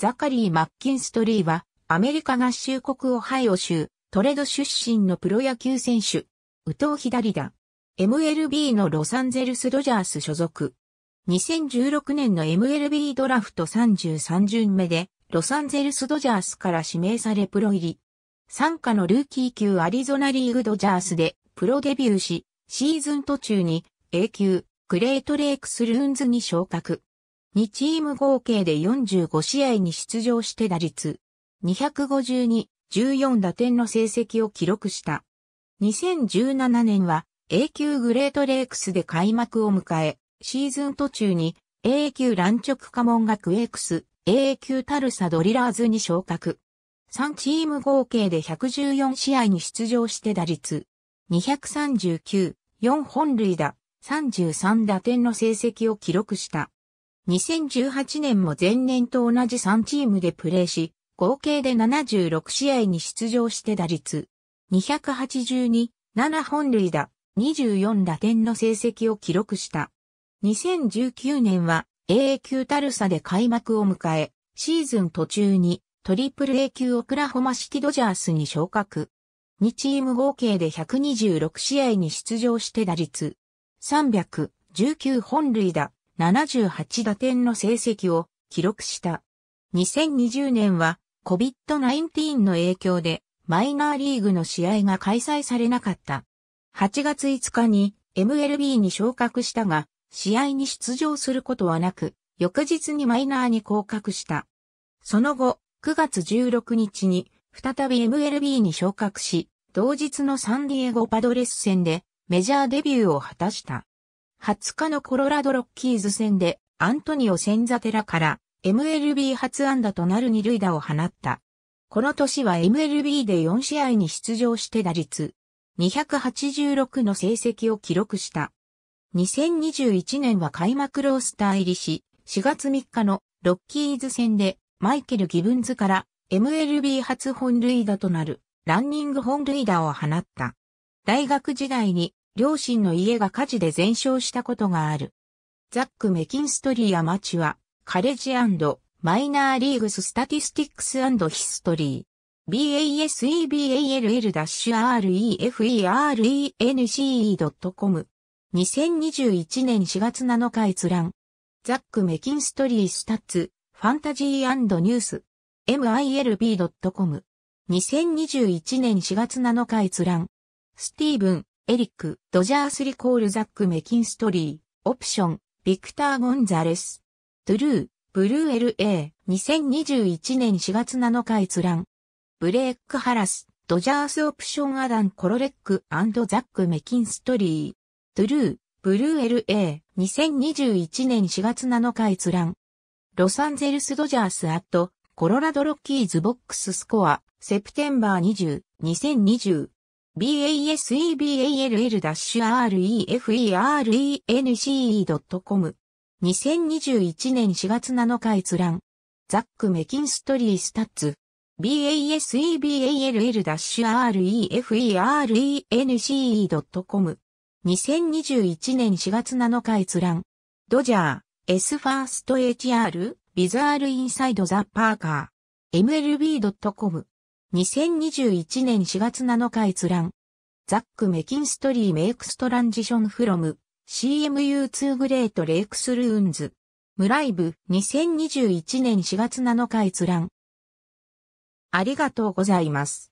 ザカリー・マッキンストリーは、アメリカ合衆国オハイオ州、トレド出身のプロ野球選手、宇藤左だ。MLB のロサンゼルス・ドジャース所属。2016年の MLB ドラフト33巡目で、ロサンゼルス・ドジャースから指名されプロ入り。参加のルーキー級アリゾナリーグドジャースでプロデビューし、シーズン途中に A 級グレートレイクスルーンズに昇格。2チーム合計で45試合に出場して打率252、14打点の成績を記録した。2017年は A 級グレートレイクスで開幕を迎え、シーズン途中に A 級乱直家門学 X、A 級タルサドリラーズに昇格。3チーム合計で114試合に出場して打率239、4本塁打、33打点の成績を記録した。2018年も前年と同じ3チームでプレーし、合計で76試合に出場して打率282、7本塁打、24打点の成績を記録した。2019年は AA 級タルサで開幕を迎え、シーズン途中にトリプル A 級オクラホマ式ドジャースに昇格。2チーム合計で126試合に出場して打率319本塁打、78打点の成績を記録した。2020年は COVID-19 の影響でマイナーリーグの試合が開催されなかった。8月5日に MLB に昇格したが、試合に出場することはなく、翌日にマイナーに降格した。その後、9月16日に再び MLB に昇格し、同日のサンディエゴパドレス戦でメジャーデビューを果たした。20日のコロラドロッキーズ戦でアントニオ・センザテラから MLB 初安打となる二塁打を放った。この年は MLB で4試合に出場して打率286の成績を記録した。2021年は開幕ロースター入りし、4月3日のロッキーズ戦でマイケル・ギブンズから MLB 初本塁打となるランニング本塁打を放った。大学時代に両親の家が火事で全焼したことがある。ザック・メキンストリーア・マチア、カレッジマイナーリーグス・スタティスティックスヒストリー。baseball-ref-erence.com 2021年4月7日閲覧。ザック・メキンストリー・スタッツ、ファンタジーニュース。milb.com2021 年4月7日閲覧。スティーブン、エリック、ドジャースリコールザック・メキンストリー、オプション、ビクター・ゴンザレス、トゥルー、ブルー LA、2021年4月7日閲覧。ブレイク・ハラス、ドジャースオプションアダン・コロレックアンド・ザック・メキンストリー、トゥルー、ブルー LA、2021年4月7日閲覧。ロサンゼルス・ドジャースアット、コロラド・ロッキーズ・ボックス・スコア、セプテンバー20、2020。baseball-referen.com c。2021年4月7日閲覧。ザック・メキンストリー・スタッツ。baseball-referen.com。2021年4月7日閲覧。ドジャー、S ファースト HR、ビザールインサイドザ・パーカー。mlb.com。2021年4月7日閲覧。ザック・メキンストリー・メイクストランジション・フロム、CMU2 グレート・レイクス・ルーンズ。ムライブ、2021年4月7日閲覧。ありがとうございます。